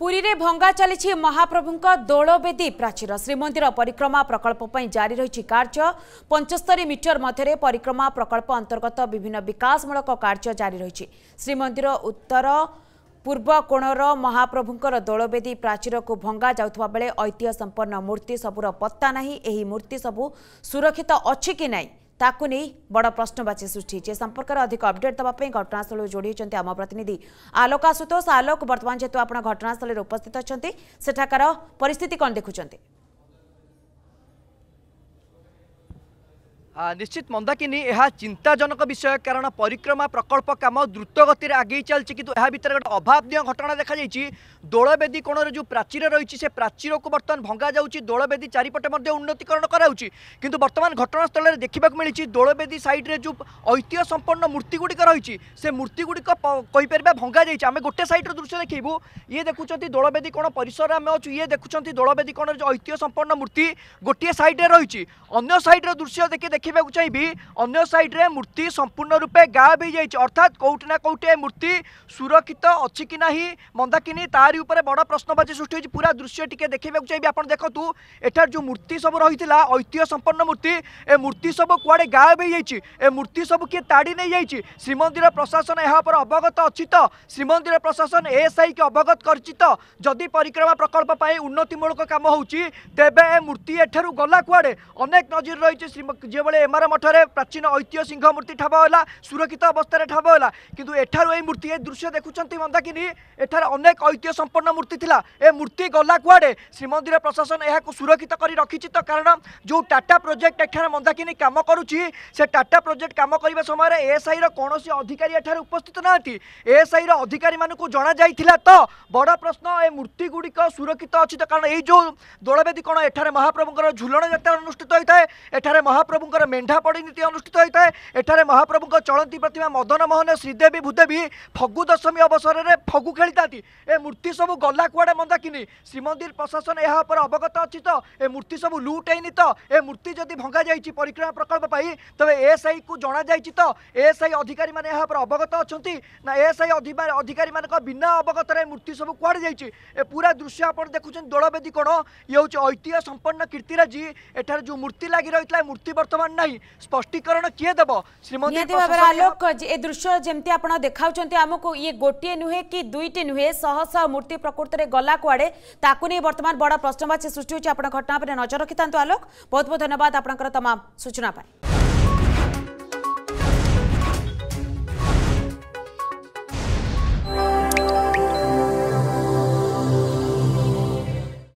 पुरी पुीले भङा चाहिँ महाप्रभु दोलबेदी प्राचीर श्रीमन्दिर परिक्रमा प्रकल्प जारी कार्य कर्ज मीटर मिटर परिक्रमा प्रकल्प अंतर्गत विभिन्न विकासमूलक कार्य जारी श्रीमन्दिर उत्तर पूर्व र महाप्रभु दोलबेदी प्राचीरको भङा जाउँदा बेला ऐतिहसम्पन्न मूर्ति सबुर पत्ता नै यो मूर्ति सब् सुरक्षित अझ कि नै ତାକୁ ନେଇ ବଡ଼ ପ୍ରଶ୍ନବାଚୀ ସୃଷ୍ଟି ହୋଇଛି ଏ ସମ୍ପର୍କରେ ଅଧିକ ଅପଡେଟ୍ ଦେବା ପାଇଁ ଘଟଣାସ୍ଥଳରୁ ଯୋଡ଼ି ହୋଇଛନ୍ତି ଆମ ପ୍ରତିନିଧି ଆଲୋକ ଆଶୁତୋଷ ଆଲୋକ ବର୍ତ୍ତମାନ ଯେହେତୁ ଆପଣ ଘଟଣାସ୍ଥଳରେ ଉପସ୍ଥିତ ଅଛନ୍ତି ସେଠାକାର ପରିସ୍ଥିତି କ'ଣ ଦେଖୁଛନ୍ତି নিশ্চিত মন্দাকিনী ଏହା ଚିନ୍ତାଜନକ ବିଷୟ କାରଣ ପରିକ୍ରମା ପ୍ରକଳ୍ପ କାମ ଦ୍ରୁତ ଗତିରେ ଆଗେଇ ଚାଲିଛି କିନ୍ତୁ ଏହା ଭିତରେ ଗୋଟେ ଅଭାବନୀୟ ଘଟଣା ଦେଖାଯାଇଛି ଦୋଳବେଦୀ କୋଣରେ ଯେଉଁ ପ୍ରାଚୀର ରହିଛି ସେ ପ୍ରାଚୀରକୁ ବର୍ତ୍ତମାନ ଭଙ୍ଗାଯାଉଛି ଦୋଳବେଦୀ ଚାରିପଟେ ମଧ୍ୟ ଉନ୍ନତିକରଣ କରାଯାଉଛି କିନ୍ତୁ ବର୍ତ୍ତମାନ ଘଟଣାସ୍ଥଳରେ ଦେଖିବାକୁ ମିଳିଛି ଦୋଳବେଦୀ ସାଇଡ଼୍ରେ ଯେଉଁ ଐତିହ୍ୟ ସମ୍ପନ୍ନ ମୂର୍ତ୍ତିଗୁଡ଼ିକ ରହିଛି ସେ ମୂର୍ତ୍ତିଗୁଡ଼ିକ କହିପାରିବା ଭଙ୍ଗାଯାଇଛି ଆମେ ଗୋଟେ ସାଇଡ଼୍ର ଦୃଶ୍ୟ ଦେଖିବୁ ଇଏ ଦେଖୁଛନ୍ତି ଦୋଳବେଦୀ କୋଣ ପରିସରରେ ଆମେ ଅଛୁ ଇଏ ଦେଖୁଛନ୍ତି ଦୋଳବେଦୀ କୋଣରେ ଯେଉଁ ଐତିହ୍ୟ ସମ୍ପନ୍ନ ମୂର୍ତ୍ତି ଗୋଟିଏ ସାଇଡ଼୍ରେ ରହିଛି ଅନ୍ୟ ସାଇଡ଼୍ର ଦୃଶ୍ୟ ଦେଖି ଦେଖି দেখবাকে চাইবি অন্য সাইড্রে মূর্তি সম্পূর্ণ রূপে গায়ব হয়ে যাইছে অর্থাৎ কোটি না কোটি এ মূর্তি সুরক্ষিত অছি কি না মন্দাকিনী তারি উপরে বড় প্রশ্নবাচী সৃষ্টি হয়েছে পুরা দৃশ্য টিকে দেখবাকে চাইবি আপনার দেখতু এঠার যে মূর্তি সব রয়েছে ঐতিহ্য সম্পন্ন মূর্তি এ মূর্তি সব কুয়াড়ে গায়ব হয়ে যাইছে এ মূর্তি সব কি তাড়ি নিয়ে যাইছে শ্রীমন্দির প্রশাসন এপরে অবগত অছি তো শ্রীমন্দির প্রশাসন এএসআইকে অবগত করছি তো যদি পরিক্রমা প্রকল্প পাই উন্নতিমূলক কাম হচ্ছে তেবে এ মূর্তি এঠার গলা কুয়াড়ে অনেক নজির রয়েছে যেভাবে এমার মঠরে প্রাচীন ঐতিহ্য সিংহ মূর্তি ঠাব হলা সুরক্ষিত অবস্থায় ঠাব হলা কিন্তু এঠার এই মূর্তি এই দৃশ্য দেখুম মন্দাকিনী এঠার অনেক ঐতিহ্য সম্পন্ন মূর্তি লা এ মূর্তি গলা কুয়াড়ে শ্রীমন্দির প্রশাসন এখন সুরক্ষিত করে রক্ষিছি তো কারণ যে টাটা প্রোজেক্ট এখানে মন্দাকিনী কাম করুছি সে টাটা প্রোজেক্ট কাম করা সময় এএসআইর রোসি অধিকারী এখানে উপস্থিত না এএসআইর রধিকারী মানুষ জনা যাই তো বড় প্রশ্ন এ মূর্তি গুড়ি সুরক্ষিত অছি কারণ এই যে দোলবেদী কোণ এখানে মহাপ্রভুঙ্কর ঝুলন যাত্রা অনুষ্ঠিত হয়ে থাকে এখানে মহাপ্রভুঙ্কর ମହାପ୍ରଭୁଙ୍କର ମେଣ୍ଢାପଡ଼ି ନୀତି ଅନୁଷ୍ଠିତ ହୋଇଥାଏ ଏଠାରେ ମହାପ୍ରଭୁଙ୍କ ଚଳନ୍ତି ପ୍ରତିମା ମଦନ ମୋହନ ଶ୍ରୀଦେବୀ ଭୂଦେବୀ ଫଗୁ ଦଶମୀ ଅବସରରେ ଫଗୁ ଖେଳିଥାନ୍ତି ଏ ମୂର୍ତ୍ତି ସବୁ ଗଲା କୁଆଡ଼େ ମନ୍ଦାକିନି ଶ୍ରୀମନ୍ଦିର ପ୍ରଶାସନ ଏହା ଉପରେ ଅବଗତ ଅଛି ତ ଏ ମୂର୍ତ୍ତି ସବୁ ଲୁଟ୍ ହେଇନି ତ ଏ ମୂର୍ତ୍ତି ଯଦି ଭଙ୍ଗାଯାଇଛି ପରିକ୍ରମା ପ୍ରକଳ୍ପ ପାଇଁ ତେବେ ଏଏସ୍ଆଇକୁ ଜଣାଯାଇଛି ତ ଏଏସ୍ଆଇ ଅଧିକାରୀମାନେ ଏହା ଉପରେ ଅବଗତ ଅଛନ୍ତି ନା ଏଏସ୍ଆଇ ଅଧିକାରୀମାନଙ୍କ ବିନା ଅବଗତରେ ମୂର୍ତ୍ତି ସବୁ କୁଆଡ଼େ ଯାଇଛି ଏ ପୁରା ଦୃଶ୍ୟ ଆପଣ ଦେଖୁଛନ୍ତି ଦୋଳବେଦୀ କ'ଣ ଇଏ ହେଉଛି ଐତିହ୍ୟ ସମ୍ପନ୍ନ କୀର୍ତ୍ତିରାଜି ଏଠାରେ ଯେଉଁ ମୂର୍ତ୍ତି ଲାଗି ରହିଥିଲା ମୂର୍ତ୍ତି ବର୍ତ୍ତମାନ প্রমাণ না স্পষ্টীকরণ কি দেব শ্রীমন্দির ভাবে আলোক এ দৃশ্য যেমতি আপনার দেখাচ্ছেন আমি ইয়ে গোটিয়ে নুহে কি দুইটি নুহে শহ শহ মূর্তি প্রকৃতরে গলা কুয়াড়ে তাকে নিয়ে বর্তমান বড় প্রশ্নবাচী সৃষ্টি হচ্ছে আপনার ঘটনা উপরে নজর রাখি আলোক বহুত বহুত ধন্যবাদ আপনার তমাম সূচনা পাই